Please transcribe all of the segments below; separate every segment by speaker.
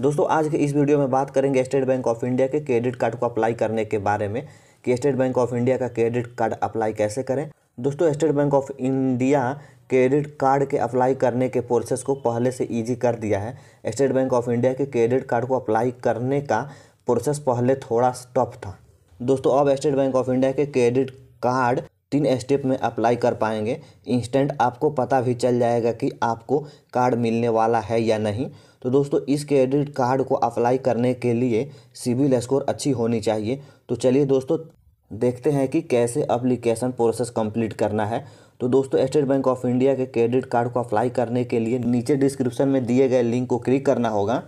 Speaker 1: दोस्तों आज के इस वीडियो में बात करेंगे स्टेट बैंक ऑफ इंडिया के क्रेडिट कार्ड को अप्लाई करने के बारे में कि स्टेट बैंक ऑफ इंडिया का क्रेडिट कार्ड अप्लाई कैसे करें दोस्तों State Bank of India credit card के अप्लाई करने के प्रोसेस को पहले से ईजी कर दिया है स्टेट बैंक ऑफ इंडिया के क्रेडिट कार्ड को अप्लाई करने का प्रोसेस पहले थोड़ा टफ था दोस्तों अब स्टेट बैंक ऑफ इंडिया के क्रेडिट कार्ड तीन स्टेप में अप्लाई कर पाएंगे इंस्टेंट आपको पता भी चल जाएगा कि आपको कार्ड मिलने वाला है या नहीं तो दोस्तों इस क्रेडिट कार्ड को अप्लाई करने के लिए सिविल स्कोर अच्छी होनी चाहिए तो चलिए दोस्तों देखते हैं कि कैसे अप्लीकेशन प्रोसेस कंप्लीट करना है तो दोस्तों स्टेट बैंक ऑफ इंडिया के क्रेडिट कार्ड को अप्लाई करने के लिए नीचे डिस्क्रिप्शन में दिए गए लिंक को क्लिक करना होगा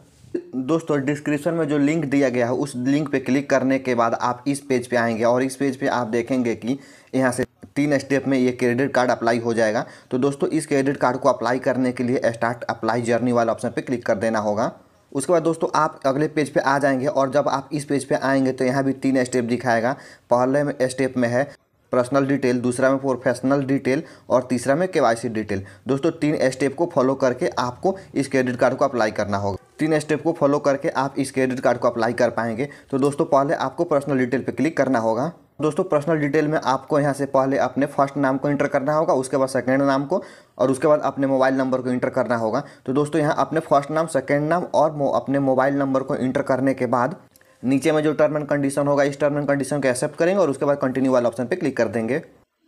Speaker 1: दोस्तों डिस्क्रिप्शन में जो लिंक दिया गया है उस लिंक पे क्लिक करने के बाद आप इस पेज पे आएंगे और इस पेज पे आप देखेंगे कि यहाँ से तीन स्टेप में ये क्रेडिट कार्ड अप्लाई हो जाएगा तो दोस्तों इस क्रेडिट कार्ड को अप्लाई करने के लिए स्टार्ट अप्लाई जर्नी वाला ऑप्शन पर क्लिक कर देना होगा उसके बाद दोस्तों आप अगले पेज पे आ जाएंगे और जब आप इस पेज पे आएंगे तो यहाँ भी तीन स्टेप दिखाएगा पहले में स्टेप में है पर्सनल डिटेल दूसरा में प्रोफेशनल डिटेल और तीसरा में केवाईसी डिटेल दोस्तों तीन स्टेप को फॉलो करके आपको इस क्रेडिट कार्ड को अप्लाई करना होगा तीन स्टेप को फॉलो करके आप इस क्रेडिट कार्ड को अप्लाई कर पाएंगे तो दोस्तों पहले आपको पर्सनल डिटेल पर क्लिक करना होगा दोस्तों पर्सनल डिटेल में आपको यहाँ से पहले अपने फर्स्ट नाम को इंटर करना होगा उसके बाद सेकेंड नाम को और उसके बाद अपने मोबाइल नंबर को इंटर करना होगा तो दोस्तों यहाँ अपने फर्स्ट नाम सेकेंड नाम और मो, अपने मोबाइल नंबर को इंटर करने के बाद नीचे में जो टर्म एंड कंडीशन होगा इस टर्म एंड कंडीशन को एक्सेप्ट करेंगे और उसके बाद कंटिन्यू वाला ऑप्शन पर क्लिक कर देंगे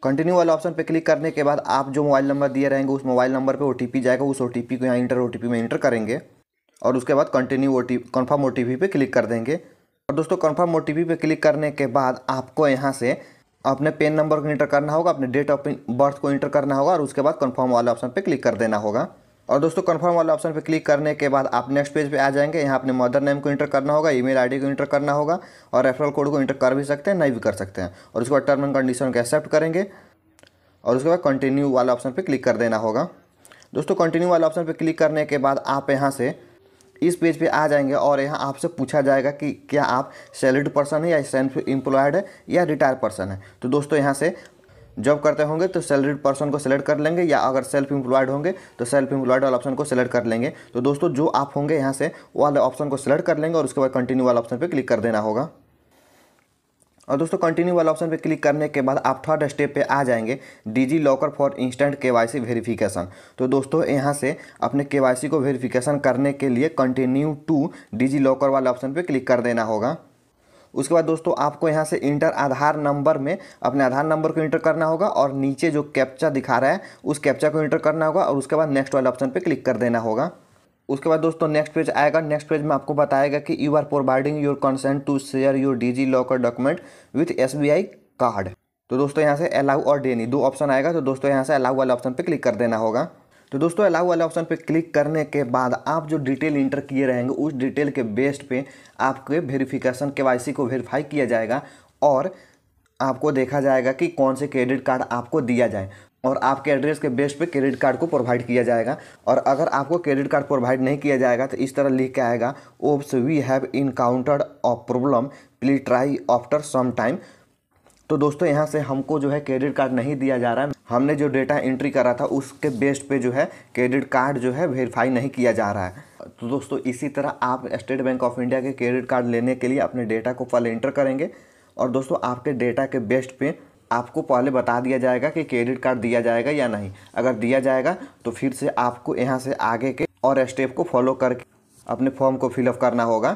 Speaker 1: कंटिन्यू वाला ऑप्शन पर क्लिक करने के बाद आप जो मोबाइल नंबर दिए रहेंगे उस मोबाइल नंबर पर ओ जाएगा उस ओ को यहाँ इंटर ओ में इंटर करेंगे और उसके बाद continue O T confirm O पे क्लिक कर देंगे और दोस्तों कन्फर्म ओ टी पे क्लिक करने के बाद आपको यहाँ से अपने पेन नंबर को इंटर करना होगा अपने डेट ऑफ बर्थ को इंटर करना होगा और उसके बाद कन्फर्म वाले ऑप्शन पर क्लिक कर देना होगा और दोस्तों कन्फर्म वाले ऑप्शन पर क्लिक करने के बाद आप नेक्स्ट पेज पे आ जाएंगे यहाँ अपने मदर नेम को इंटर करना होगा ईमेल आईडी को इंटर करना होगा और रेफरल कोड को इंटर कर भी सकते हैं नहीं भी कर सकते हैं और उसके बाद टर्म एंड कंडीशन को एक्सेप्ट करेंगे और उसके बाद कंटिन्यू वाला ऑप्शन पर क्लिक कर देना होगा दोस्तों कंटिन्यू वाले ऑप्शन पर क्लिक करने के बाद आप यहाँ से इस पेज पे आ जाएंगे और यहाँ आपसे पूछा जाएगा कि क्या आप सैलरीड पर्सन है या सेल्फ एम्प्लॉयड है या रिटायर पर्सन है तो दोस्तों यहाँ से जॉब करते होंगे तो सैलरीड पर्सन को सेलेक्ट कर लेंगे या अगर सेल्फ एम्प्लॉयड होंगे तो सेल्फ एम्प्लॉयड वाला ऑप्शन को सेलेक्ट कर लेंगे तो दोस्तों जो आप होंगे यहाँ से वाले ऑप्शन को सेलेक्ट कर लेंगे और उसके बाद कंटिन्यू वाला ऑप्शन पर क्लिक कर देना होगा और दोस्तों कंटिन्यू वाला ऑप्शन पे क्लिक करने के बाद आप थर्ड स्टेप पे आ जाएंगे DigiLocker for instant K Y C verification तो दोस्तों यहाँ से अपने के वाई सी को वेरीफिकेशन करने के लिए कंटिन्यू टू डिजी लॉकर वाला ऑप्शन पर क्लिक कर देना होगा उसके बाद दोस्तों आपको यहाँ से इंटर आधार नंबर में अपने आधार नंबर को इंटर करना होगा और नीचे जो कैप्चा दिखा रहा है उस कैप्चा को इंटर करना होगा और उसके बाद नेक्स्ट वाले ऑप्शन पर क्लिक कर देना होगा उसके बाद दोस्तों नेक्स्ट पेज आएगा नेक्स्ट पेज में आपको बताएगा कि you are providing your consent to share your DigiLocker document with S card तो दोस्तों यहाँ से अलाउ और डेनी दो ऑप्शन आएगा तो दोस्तों यहाँ से अलाउ वाले ऑप्शन पर क्लिक कर देना होगा तो दोस्तों अलाउ वाले ऑप्शन पर क्लिक करने के बाद आप जो डिटेल इंटर किए रहेंगे उस डिटेल के बेस्ड पे आपके वेरिफिकेशन के को वेरीफाई किया जाएगा और आपको देखा जाएगा कि कौन से क्रेडिट कार्ड आपको दिया जाए और आपके एड्रेस के बेस पे क्रेडिट कार्ड को प्रोवाइड किया जाएगा और अगर आपको क्रेडिट कार्ड प्रोवाइड नहीं किया जाएगा तो इस तरह लिख के आएगा oops we have encountered a problem please try after some time तो दोस्तों यहाँ से हमको जो है क्रेडिट कार्ड नहीं दिया जा रहा है हमने जो डेटा एंट्री करा था उसके बेस पे जो है क्रेडिट कार्ड जो है वेरीफाई नहीं किया जा रहा है तो दोस्तों इसी तरह आप स्टेट बैंक ऑफ इंडिया के क्रेडिट कार्ड लेने के लिए अपने डेटा को फल एंटर करेंगे और दोस्तों आपके डेटा के बेस्ट पे आपको पहले बता दिया जाएगा कि क्रेडिट कार्ड दिया जाएगा या नहीं अगर दिया जाएगा तो फिर से आपको यहाँ से आगे के और स्टेप को फॉलो करके अपने फॉर्म को फिलअप करना होगा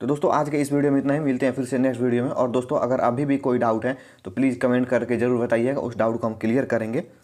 Speaker 1: तो दोस्तों आज के इस वीडियो में इतना ही मिलते हैं फिर से नेक्स्ट वीडियो में और दोस्तों अगर अभी भी कोई डाउट है तो प्लीज़ कमेंट करके ज़रूर बताइएगा उस डाउट को हम क्लियर करेंगे